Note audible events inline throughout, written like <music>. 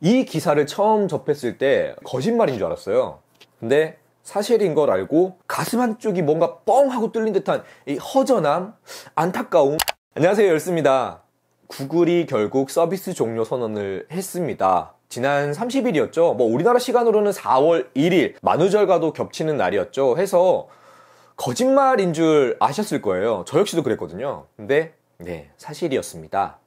이 기사를 처음 접했을 때 거짓말인 줄 알았어요. 근데 사실인 걸 알고 가슴 한쪽이 뭔가 뻥 하고 뚫린 듯한 이 허전함, 안타까움. 안녕하세요, 열습니다. 구글이 결국 서비스 종료 선언을 했습니다. 지난 30일이었죠. 뭐 우리나라 시간으로는 4월 1일 만우절과도 겹치는 날이었죠. 해서 거짓말인 줄 아셨을 거예요. 저 역시도 그랬거든요. 근데 네, 사실이었습니다.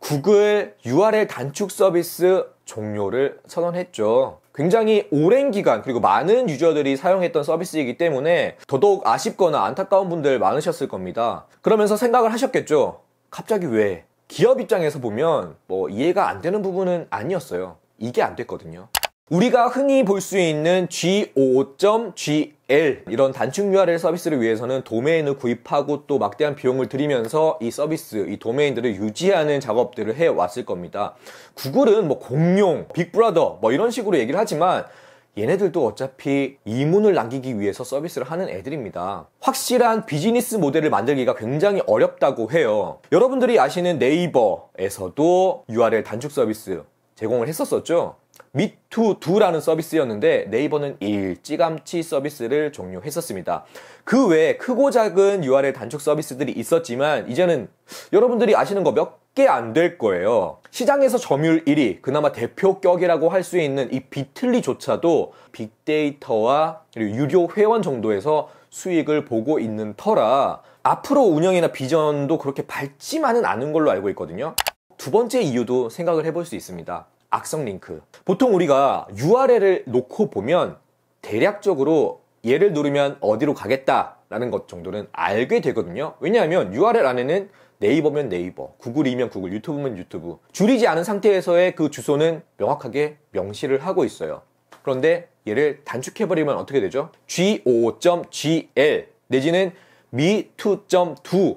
구글 URL 단축 서비스 종료를 선언했죠. 굉장히 오랜 기간 그리고 많은 유저들이 사용했던 서비스이기 때문에 더더욱 아쉽거나 안타까운 분들 많으셨을 겁니다. 그러면서 생각을 하셨겠죠. 갑자기 왜? 기업 입장에서 보면 뭐 이해가 안 되는 부분은 아니었어요. 이게 안 됐거든요. 우리가 흔히 볼 수 있는 GO.GA L 이런 단축 URL 서비스를 위해서는 도메인을 구입하고 또 막대한 비용을 들이면서 이 서비스, 이 도메인들을 유지하는 작업들을 해 왔을 겁니다. 구글은 뭐 공룡, 빅브라더 뭐 이런 식으로 얘기를 하지만 얘네들도 어차피 이문을 남기기 위해서 서비스를 하는 애들입니다. 확실한 비즈니스 모델을 만들기가 굉장히 어렵다고 해요. 여러분들이 아시는 네이버에서도 URL 단축 서비스 제공을 했었었죠. 미투두라는 서비스였는데 네이버는 일찌감치 서비스를 종료했었습니다. 그 외에 크고 작은 URL 단축 서비스들이 있었지만 이제는 여러분들이 아시는 거 몇 개 안 될 거예요. 시장에서 점유율 1위, 그나마 대표격이라고 할 수 있는 이 비틀리조차도 빅데이터와 유료 회원 정도에서 수익을 보고 있는 터라 앞으로 운영이나 비전도 그렇게 밝지만은 않은 걸로 알고 있거든요. 두 번째 이유도 생각을 해볼 수 있습니다. 악성 링크. 보통 우리가 URL을 놓고 보면 대략적으로 얘를 누르면 어디로 가겠다라는 것 정도는 알게 되거든요. 왜냐하면 URL 안에는 네이버면 네이버, 구글이면 구글, 유튜브면 유튜브. 줄이지 않은 상태에서의 그 주소는 명확하게 명시를 하고 있어요. 그런데 얘를 단축해버리면 어떻게 되죠? go.gl 내지는 m e 2 2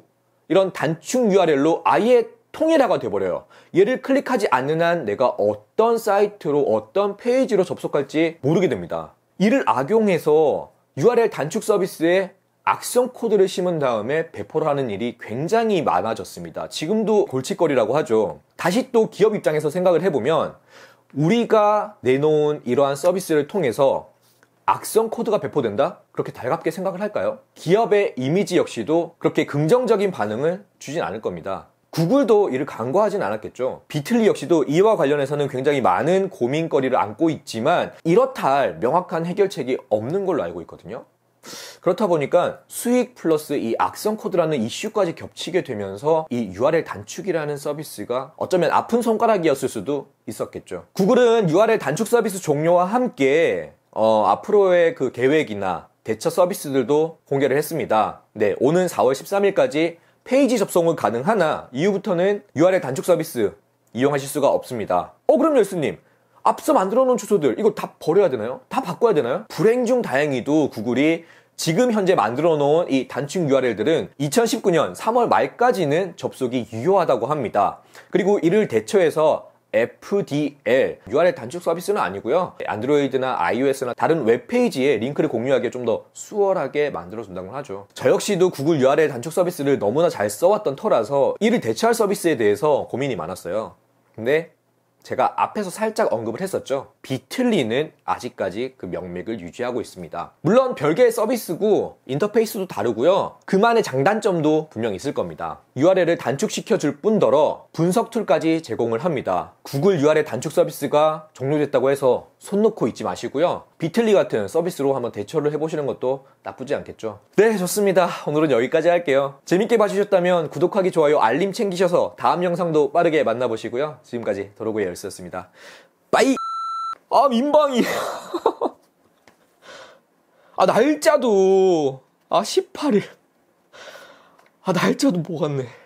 이런 단축 URL로 아예 통일화가 돼버려요. 얘를 클릭하지 않는 한 내가 어떤 사이트로 어떤 페이지로 접속할지 모르게 됩니다. 이를 악용해서 URL 단축 서비스에 악성 코드를 심은 다음에 배포를 하는 일이 굉장히 많아졌습니다. 지금도 골칫거리라고 하죠. 다시 또 기업 입장에서 생각을 해보면 우리가 내놓은 이러한 서비스를 통해서 악성 코드가 배포된다? 그렇게 달갑게 생각을 할까요? 기업의 이미지 역시도 그렇게 긍정적인 반응을 주진 않을 겁니다. 구글도 이를 간과하진 않았겠죠. 비틀리 역시도 이와 관련해서는 굉장히 많은 고민거리를 안고 있지만 이렇다 할 명확한 해결책이 없는 걸로 알고 있거든요. 그렇다 보니까 수익 플러스 이 악성 코드라는 이슈까지 겹치게 되면서 이 URL 단축이라는 서비스가 어쩌면 아픈 손가락이었을 수도 있었겠죠. 구글은 URL 단축 서비스 종료와 함께 어, 앞으로의 그 계획이나 대처 서비스들도 공개를 했습니다. 네, 오는 4월 13일까지 페이지 접속은 가능하나 이후부터는 URL 단축 서비스 이용하실 수가 없습니다. 어 그럼 열수님 앞서 만들어 놓은 주소들 이거 다 버려야 되나요? 다 바꿔야 되나요? 불행 중 다행히도 구글이 지금 현재 만들어 놓은 이 단축 URL들은 2019년 3월 말까지는 접속이 유효하다고 합니다. 그리고 이를 대처해서 FDL URL 단축 서비스는 아니고요 안드로이드나 iOS나 다른 웹페이지에 링크를 공유하기에 좀 더 수월하게 만들어준다고 하죠 저 역시도 구글 URL 단축 서비스를 너무나 잘 써왔던 터라서 이를 대체할 서비스에 대해서 고민이 많았어요 근데 제가 앞에서 살짝 언급을 했었죠 비틀리는 아직까지 그 명맥을 유지하고 있습니다 물론 별개의 서비스고 인터페이스도 다르고요 그만의 장단점도 분명 있을 겁니다 URL을 단축시켜 줄 뿐더러 분석 툴까지 제공을 합니다. 구글 URL 단축 서비스가 종료됐다고 해서 손 놓고 있지 마시고요. 비틀리 같은 서비스로 한번 대처를 해보시는 것도 나쁘지 않겠죠. 네, 좋습니다. 오늘은 여기까지 할게요. 재밌게 봐주셨다면 구독하기, 좋아요, 알림 챙기셔서 다음 영상도 빠르게 만나보시고요. 지금까지 도로구의 열쇠였습니다. 빠이! 아, 민방이! <laughs> 아, 날짜도! 아, 18일. 아 날짜도 뭐 같네